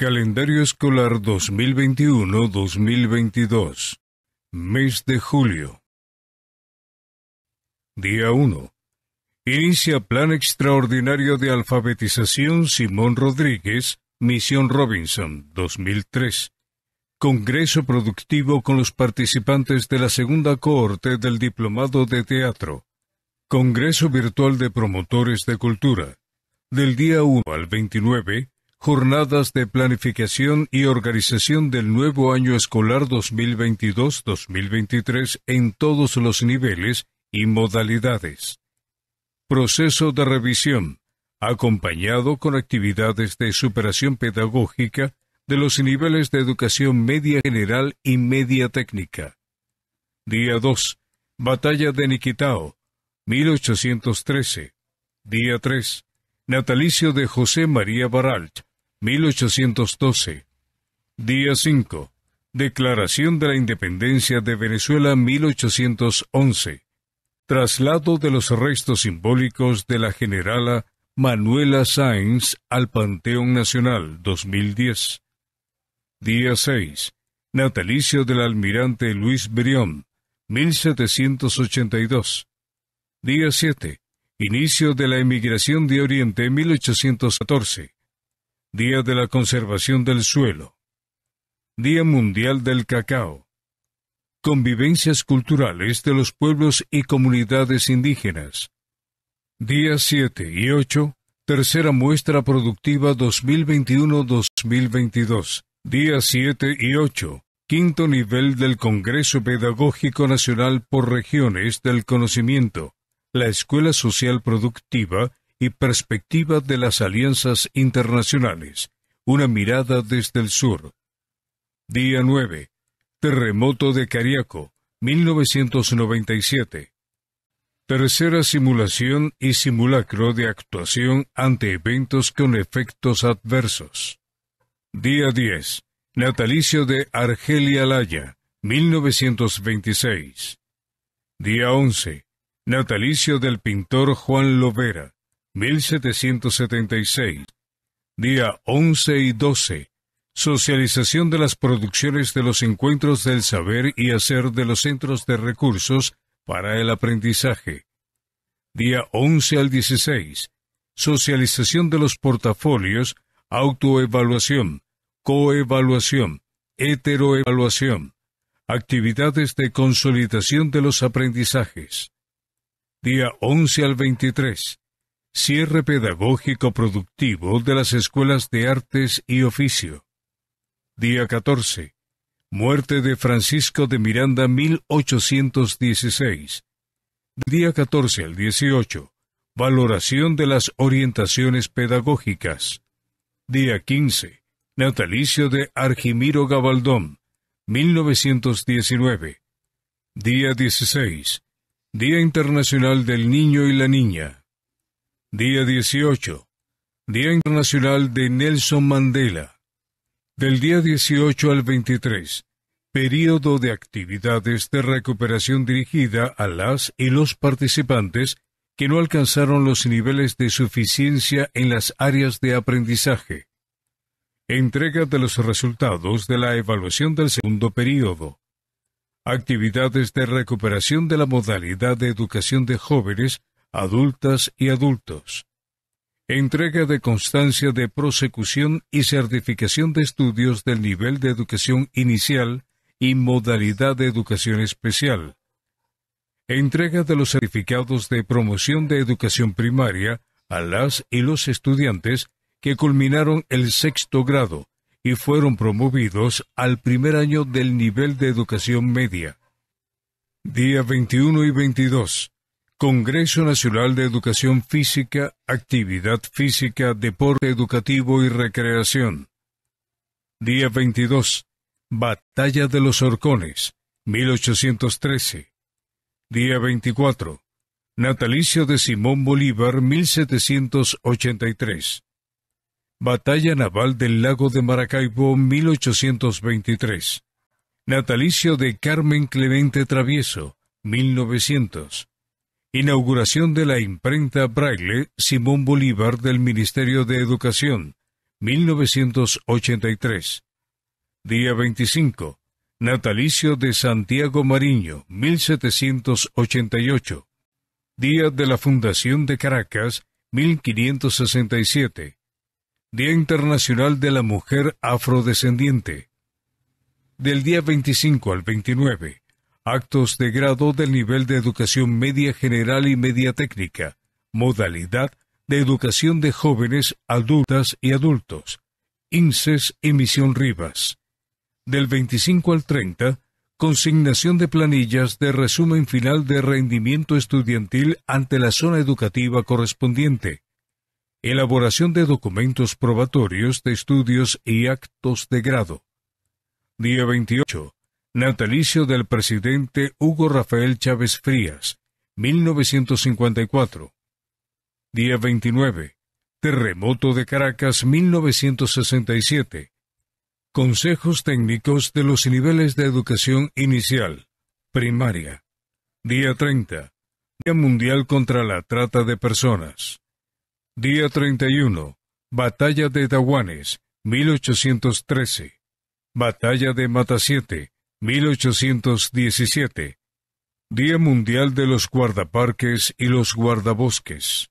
Calendario escolar 2021-2022. Mes de julio. Día 1. Inicia Plan Extraordinario de Alfabetización Simón Rodríguez, Misión Robinson, 2003. Congreso Productivo con los participantes de la segunda cohorte del Diplomado de Teatro. Congreso Virtual de Promotores de Cultura. Del día 1 al 29 Jornadas de Planificación y Organización del Nuevo Año Escolar 2022-2023 en todos los niveles y modalidades. Proceso de revisión, acompañado con actividades de superación pedagógica de los niveles de educación media general y media técnica. Día 2. Batalla de Niquitao, 1813. Día 3. Natalicio de José María Baralt, 1812. Día 5. Declaración de la Independencia de Venezuela 1811. Traslado de los restos simbólicos de la generala Manuela Sáenz al Panteón Nacional 2010. Día 6. Natalicio del almirante Luis Brión 1782. Día 7. Inicio de la emigración de Oriente 1814. Día de la Conservación del Suelo, Día Mundial del Cacao, Convivencias Culturales de los Pueblos y Comunidades Indígenas, Día 7 y 8, Tercera Muestra Productiva 2021-2022, Día 7 y 8, Quinto Nivel del Congreso Pedagógico Nacional por Regiones del Conocimiento, la Escuela Social Productiva y perspectiva de las alianzas internacionales. Una mirada desde el sur. Día 9. Terremoto de Cariaco, 1997. Tercera simulación y simulacro de actuación ante eventos con efectos adversos. Día 10. Natalicio de Argelia Laya, 1926. Día 11. Natalicio del pintor Juan Lovera, 1776. Día 11 y 12. Socialización de las producciones de los encuentros del saber y hacer de los centros de recursos para el aprendizaje. Día 11 al 16. Socialización de los portafolios, autoevaluación, coevaluación, heteroevaluación, actividades de consolidación de los aprendizajes. Día 11 al 23 cierre pedagógico productivo de las escuelas de artes y oficio. Día 14. Muerte de Francisco de Miranda 1816. Día 14 al 18. Valoración de las orientaciones pedagógicas. Día 15. Natalicio de Argimiro Gabaldón 1919. Día 16. Día Internacional del Niño y la Niña. Día 18. Día Internacional de Nelson Mandela. Del día 18 al 23. Período de actividades de recuperación dirigida a las y los participantes que no alcanzaron los niveles de suficiencia en las áreas de aprendizaje. Entrega de los resultados de la evaluación del segundo período. Actividades de recuperación de la modalidad de educación de jóvenes adultas y adultos. Entrega de constancia de prosecución y certificación de estudios del nivel de educación inicial y modalidad de educación especial. Entrega de los certificados de promoción de educación primaria a las y los estudiantes que culminaron el sexto grado y fueron promovidos al primer año del nivel de educación media. Día 21 y 22. Congreso Nacional de Educación Física, Actividad Física, Deporte Educativo y Recreación. Día 22. Batalla de los Horcones, 1813. Día 24. Natalicio de Simón Bolívar, 1783. Batalla Naval del Lago de Maracaibo, 1823. Natalicio de Carmen Clemente Travieso, 1900. Inauguración de la imprenta Braille Simón Bolívar del Ministerio de Educación, 1983. Día 25. Natalicio de Santiago Mariño, 1788. Día de la Fundación de Caracas, 1567. Día Internacional de la Mujer Afrodescendiente. Del día 25 al 29 actos de grado del nivel de educación media general y media técnica, modalidad de educación de jóvenes, adultas y adultos, INSES Misión Rivas. Del 25 al 30, consignación de planillas de resumen final de rendimiento estudiantil ante la zona educativa correspondiente. Elaboración de documentos probatorios de estudios y actos de grado. Día 28 natalicio del presidente Hugo Rafael Chávez Frías, 1954. Día 29. Terremoto de Caracas, 1967. Consejos técnicos de los niveles de educación inicial, primaria. Día 30. Día Mundial contra la Trata de Personas. Día 31. Batalla de Tahuanes, 1813. Batalla de Matasiete, 1817. Día Mundial de los Guardaparques y los Guardabosques.